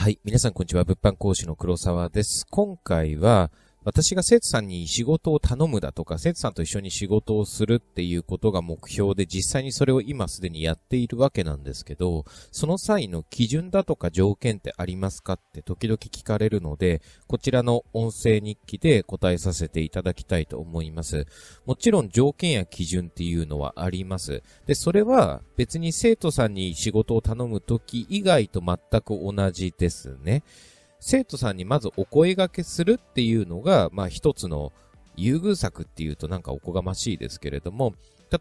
はい。皆さん、こんにちは。物販講師の黒沢です。今回は、私が生徒さんに仕事を頼むだとか、生徒さんと一緒に仕事をするっていうことが目標で、実際にそれを今すでにやっているわけなんですけど、その際の基準だとか条件ってありますかって時々聞かれるので、こちらの音声日記で答えさせていただきたいと思います。もちろん条件や基準っていうのはあります。で、それは別に生徒さんに仕事を頼む時以外と全く同じですね。生徒さんにまずお声掛けするっていうのが、まあ一つの優遇策っていうとなんかおこがましいですけれども、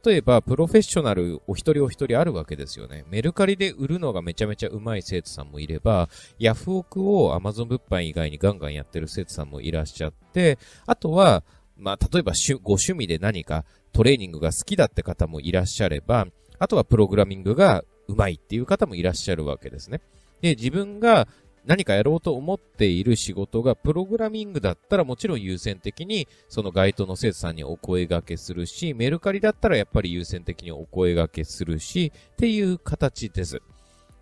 例えばプロフェッショナルお一人お一人あるわけですよね。メルカリで売るのがめちゃめちゃうまい生徒さんもいれば、ヤフオクをアマゾン物販以外にガンガンやってる生徒さんもいらっしゃって、あとは、まあ例えばご趣味で何かトレーニングが好きだって方もいらっしゃれば、あとはプログラミングがうまいっていう方もいらっしゃるわけですね。で、自分が何かやろうと思っている仕事がプログラミングだったらもちろん優先的にその該当の生徒さんにお声掛けするし、メルカリだったらやっぱり優先的にお声掛けするし、っていう形です。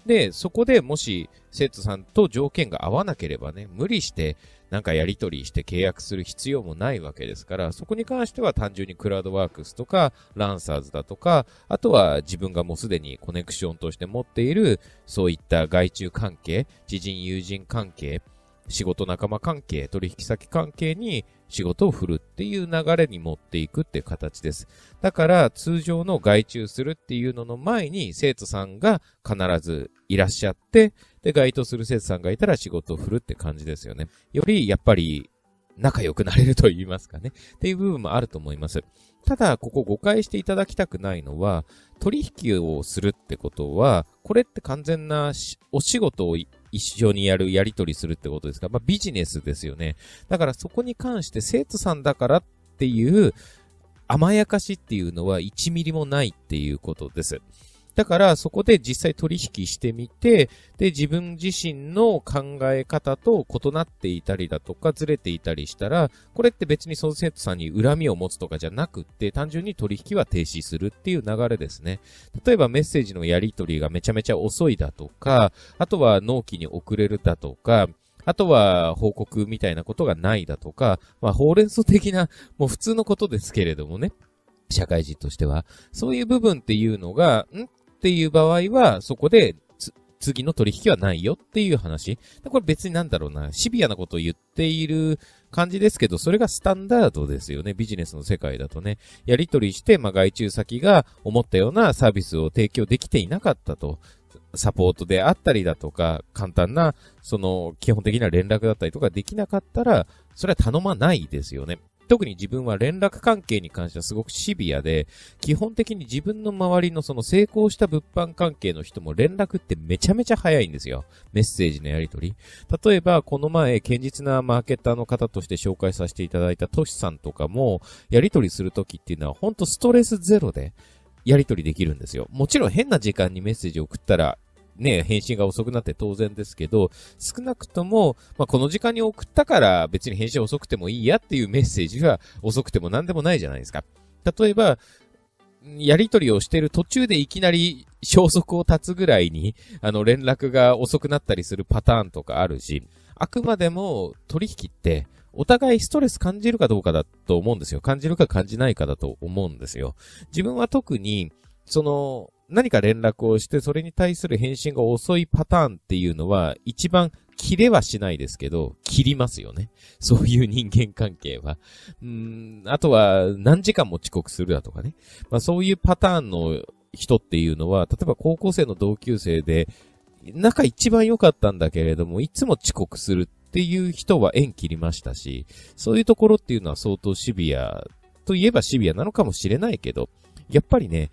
で、そこでもし生徒さんと条件が合わなければね、無理してなんかやり取りして契約する必要もないわけですから、そこに関しては単純にクラウドワークスとか、ランサーズだとか、あとは自分がもうすでにコネクションとして持っている、そういった外注関係、知人友人関係、仕事仲間関係、取引先関係に仕事を振るっていう流れに持っていくっていう形です。だから通常の外注するっていうのの前に生徒さんが必ずいらっしゃって、で、該当する生徒さんがいたら仕事を振るって感じですよね。より、やっぱり、仲良くなれると言いますかね。っていう部分もあると思います。ただ、ここ誤解していただきたくないのは、取引をするってことは、これって完全なお仕事を一緒にやる、やり取りするってことですかまあ、ビジネスですよね。だからそこに関して生徒さんだからっていう、甘やかしっていうのは1ミリもないっていうことです。だからそこで実際取引してみて、で、自分自身の考え方と異なっていたりだとかずれていたりしたら、これって別にその生徒さんに恨みを持つとかじゃなくって、単純に取引は停止するっていう流れですね。例えばメッセージのやり取りがめちゃめちゃ遅いだとか、あとは納期に遅れるだとか、あとは報告みたいなことがないだとか、まあ、ほうれん草的な、もう普通のことですけれどもね。社会人としては。そういう部分っていうのが、んっていう場合は、そこで、次の取引はないよっていう話。これ別になんだろうな、シビアなことを言っている感じですけど、それがスタンダードですよね。ビジネスの世界だとね。やり取りして、まあ、外注先が思ったようなサービスを提供できていなかったと。サポートであったりだとか、簡単な、その、基本的な連絡だったりとかできなかったら、それは頼まないですよね。特に自分は連絡関係に関してはすごくシビアで、基本的に自分の周りのその成功した物販関係の人も連絡ってめちゃめちゃ早いんですよ。メッセージのやり取り。例えば、この前、堅実なマーケターの方として紹介させていただいたトシさんとかも、やり取りするときっていうのは本当ストレスゼロで、やり取りできるんですよ。もちろん変な時間にメッセージを送ったらね、返信が遅くなって当然ですけど、少なくとも、まあ、この時間に送ったから別に返信遅くてもいいやっていうメッセージが遅くても何でもないじゃないですか。例えば、やりとりをしてる途中でいきなり消息を絶つぐらいに、あの、連絡が遅くなったりするパターンとかあるし、あくまでも取引って、お互いストレス感じるかどうかだと思うんですよ。感じるか感じないかだと思うんですよ。自分は特に、その、何か連絡をして、それに対する返信が遅いパターンっていうのは、一番切れはしないですけど、切りますよね。そういう人間関係は。うん、あとは、何時間も遅刻するだとかね。まあそういうパターンの人っていうのは、例えば高校生の同級生で、仲一番良かったんだけれども、いつも遅刻するっていう人は縁切りましたし、そういうところっていうのは相当シビアといえばシビアなのかもしれないけど、やっぱりね、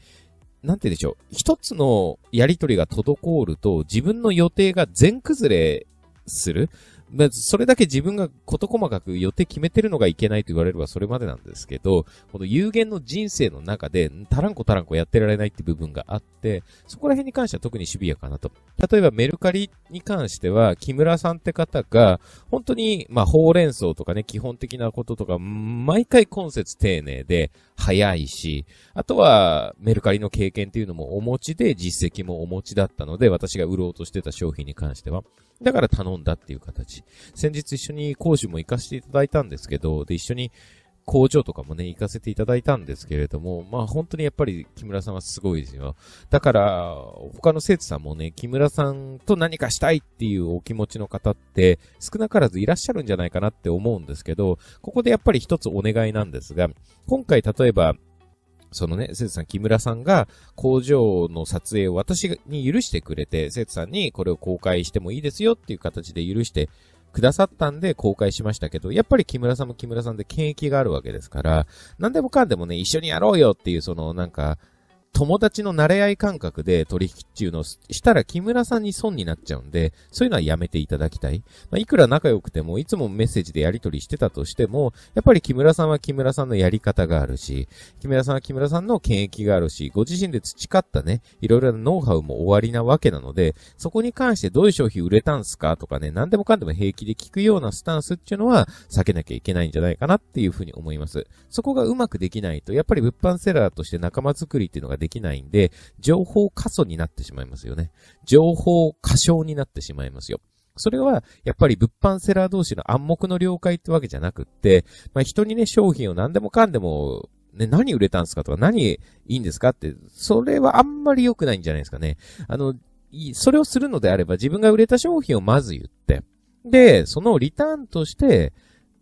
なんて言うんでしょう。一つのやりとりが滞ると、自分の予定が全崩れするまあ、それだけ自分が事細かく予定決めてるのがいけないと言われればそれまでなんですけど、この有限の人生の中で、たらんこたらんこやってられないって部分があって、そこら辺に関しては特にシビアかなと。例えばメルカリに関しては、木村さんって方が、本当に、まあ、ほうれん草とかね、基本的なこととか、毎回今節丁寧で、早いし、あとは、メルカリの経験っていうのもお持ちで、実績もお持ちだったので、私が売ろうとしてた商品に関しては。だから頼んだっていう形。先日一緒に講師も行かせていただいたんですけど、で、一緒に工場とかもね、行かせていただいたんですけれども、まあ本当にやっぱり木村さんはすごいですよ。だから、他の生徒さんもね、木村さんと何かしたいっていうお気持ちの方って少なからずいらっしゃるんじゃないかなって思うんですけど、ここでやっぱり一つお願いなんですが、今回例えばそのね、生徒さん、木村さんが工場の撮影を私に許してくれて、生徒さんにこれを公開してもいいですよっていう形で許してくださったんで公開しましたけど、やっぱり木村さんも木村さんで権益があるわけですから、何でもかんでもね、一緒にやろうよっていうそのなんか、友達の慣れ合い感覚で取引っていうのをしたら木村さんに損になっちゃうんで、そういうのはやめていただきたい。まあ、いくら仲良くても、いつもメッセージでやり取りしてたとしても、やっぱり木村さんは木村さんのやり方があるし、木村さんは木村さんの権益があるし、ご自身で培ったね、いろいろなノウハウも終わりなわけなので、そこに関してどういう商品売れたんすかとかね、何でもかんでも平気で聞くようなスタンスっていうのは避けなきゃいけないんじゃないかなっていうふうに思います。そこがうまくできないと、やっぱり物販セラーとして仲間作りっていうのができないんで、情報過疎になってしまいますよね。情報過小になってしまいますよ。それは、やっぱり物販セラー同士の暗黙の了解ってわけじゃなくって、まあ、人にね、商品を何でもかんでも、ね、何売れたんですかとか、何いいんですかって、それはあんまり良くないんじゃないですかね。あの、それをするのであれば、自分が売れた商品をまず言って、で、そのリターンとして、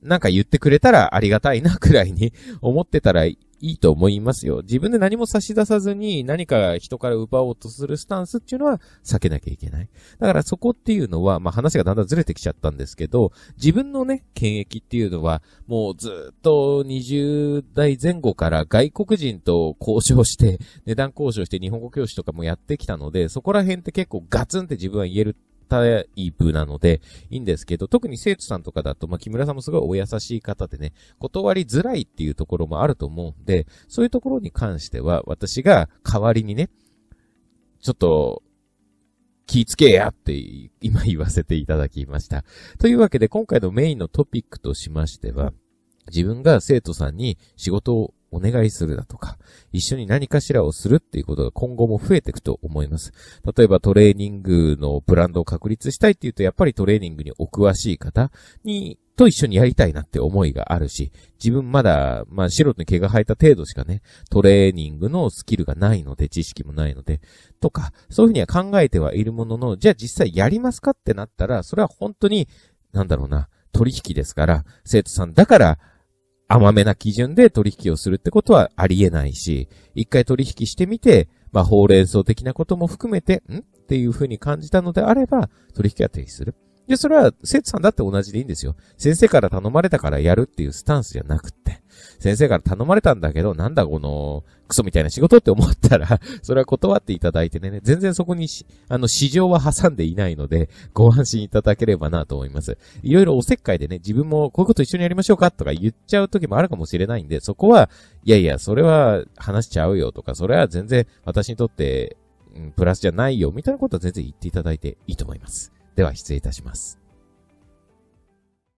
なんか言ってくれたらありがたいなくらいに思ってたらいいと思いますよ。自分で何も差し出さずに何か人から奪おうとするスタンスっていうのは避けなきゃいけない。だからそこっていうのは、まあ話がだんだんずれてきちゃったんですけど、自分のね、権益っていうのは、もうずっと20代前後から外国人と交渉して、値段交渉して日本語教師とかもやってきたので、そこら辺って結構ガツンって自分は言えるタイプなので、いいんですけど、特に生徒さんとかだと、まあ、木村さんもすごいお優しい方でね、断りづらいっていうところもあると思うんで、そういうところに関しては、私が代わりにね、ちょっと、気つけやって今言わせていただきました。というわけで今回のメインのトピックとしましては、自分が生徒さんに仕事お願いするだとか、一緒に何かしらをするっていうことが今後も増えていくと思います。例えばトレーニングのブランドを確立したいっていうと、やっぱりトレーニングにお詳しい方に、と一緒にやりたいなって思いがあるし、自分まだ、まあ、素人に毛が生えた程度しかね、トレーニングのスキルがないので、知識もないので、とか、そういうふうには考えてはいるものの、じゃあ実際やりますかってなったら、それは本当に、なんだろうな、取引ですから、生徒さんだから、甘めな基準で取引をするってことはありえないし、一回取引してみて、まあ、ほうれん草的なことも含めて、んっていうふうに感じたのであれば、取引は停止する。で、それは生徒さんだって同じでいいんですよ。先生から頼まれたからやるっていうスタンスじゃなくって。先生から頼まれたんだけど、なんだこの、クソみたいな仕事って思ったら それは断っていただいてね、全然そこにし、あの、市場は挟んでいないので、ご安心いただければなと思います。いろいろおせっかいでね、自分もこういうこと一緒にやりましょうかとか言っちゃう時もあるかもしれないんで、そこは、いやいや、それは話しちゃうよとか、それは全然私にとって、うん、プラスじゃないよ、みたいなことは全然言っていただいていいと思います。では失礼いたします。